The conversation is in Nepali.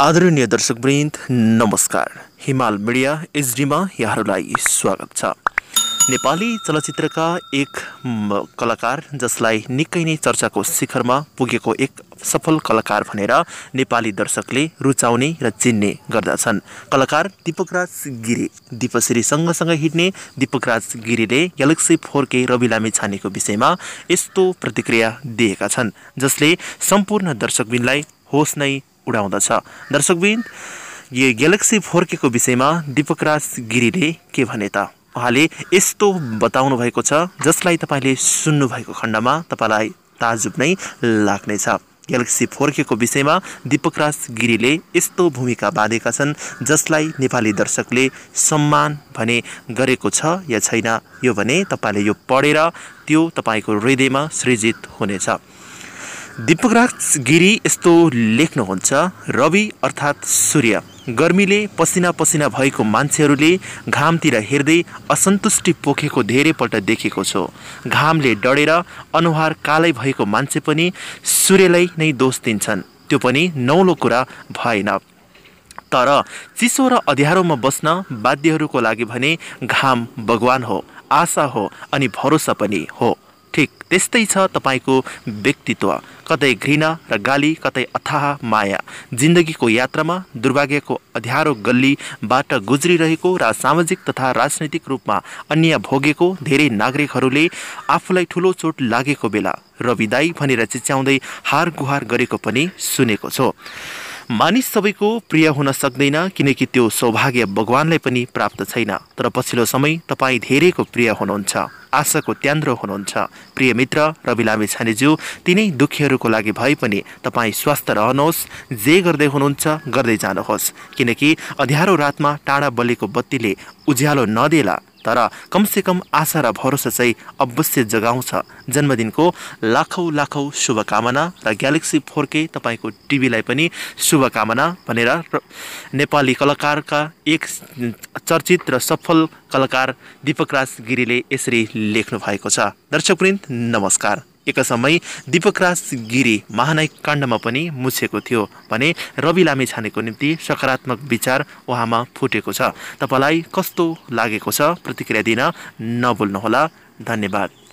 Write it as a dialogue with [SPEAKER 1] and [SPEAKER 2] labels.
[SPEAKER 1] आदरणीय दर्शकवृन्द नमस्कार हिमाल मिडिया एचडीमा यहाँहरूलाई स्वागत छ नेपाली चलचित्रका एक कलाकार जसलाई निकै नै चर्चाको शिखरमा पुगेको एक सफल कलाकार भनेर नेपाली दर्शकले रुचाउने र चिन्ने गर्दछन् कलाकार दीपकराज गिरी दीपश्री सँगसँगै हिँड्ने दीपकराज गिरीले ग्यालेक्सी फोर के रवि लामी छानेको विषयमा यस्तो प्रतिक्रिया दिएका छन् जसले सम्पूर्ण दर्शकबिनलाई होस् नै उडाउँदछ दर्शकबिन यो ग्यालेक्सी फोर्केको विषयमा दिपकराज गिरीले के भने त उहाँले यस्तो बताउनु भएको छ जसलाई तपाईँले सुन्नुभएको खण्डमा तपाईँलाई ताजुब नै लाग्नेछ ग्यालेक्सी फोर्केको विषयमा दिपकराज गिरीले यस्तो भूमिका बाँधेका छन् जसलाई नेपाली दर्शकले सम्मान भने गरेको छ या छैन यो भने तपाईँले यो पढेर त्यो तपाईँको हृदयमा सृजित हुनेछ दीपकराज गिरी यस्तो लेख्नुहुन्छ रवि अर्थात् सूर्य गर्मीले पसिना पसिना भएको मान्छेहरूले घामतिर हेर्दै असन्तुष्टि पोखेको धेरैपल्ट देखेको छु घामले डढेर अनुहार कालै भएको मान्छे पनि सूर्यलाई नै दोष दिन्छन् त्यो पनि नौलो कुरा भएन तर चिसो र अध्यारोमा बस्न बाध्यहरूको लागि भने घाम भगवान हो आशा हो अनि भरोसा पनि हो ठिक त्यस्तै छ तपाईँको व्यक्तित्व कतै घृणा र गाली कतै अथाह माया जिन्दगीको यात्रामा दुर्भाग्यको अध्यारो गल्लीबाट गुज्रिरहेको र सामाजिक तथा राजनैतिक रूपमा अन्य भोगेको धेरै नागरिकहरूले आफूलाई ठुलो चोट लागेको बेला रविदाई विदाई भनेर चिच्याउँदै हार गुहार गरेको पनि सुनेको छु मानिस सबैको प्रिय हुन सक्दैन किनकि त्यो सौभाग्य भगवान्लाई पनि प्राप्त छैन तर पछिल्लो समय तपाईँ धेरैको प्रिय हुनुहुन्छ आशाको त्यान्द्रो हुनुहुन्छ प्रिय मित्र रवि लामे छानेज्यू तिनै दुःखीहरूको लागि भए पनि तपाईँ स्वस्थ रहनुहोस् जे गर्दै हुनुहुन्छ गर्दै जानुहोस् किनकि अँध्यारो रातमा टाढा बलेको बत्तीले उज्यालो नदेला तर कमसेकम आशा र भरोसा चाहिँ अवश्य जगाउँछ जन्मदिनको लाखौँ लाखौँ शुभकामना र ग्यालेक्सी फोरके तपाईँको टिभीलाई पनि शुभकामना भनेर नेपाली कलाकारका एक चर्चित र सफल कलाकार राज गिरीले यसरी लेख्नु भएको छ दर्शकवृन्द नमस्कार एक समय दीपकराज गिरी महानायक काण्डमा पनि मुछेको थियो भने रवि लामे छानेको निम्ति सकारात्मक विचार उहाँमा फुटेको छ तपाईँलाई कस्तो लागेको छ प्रतिक्रिया दिन होला धन्यवाद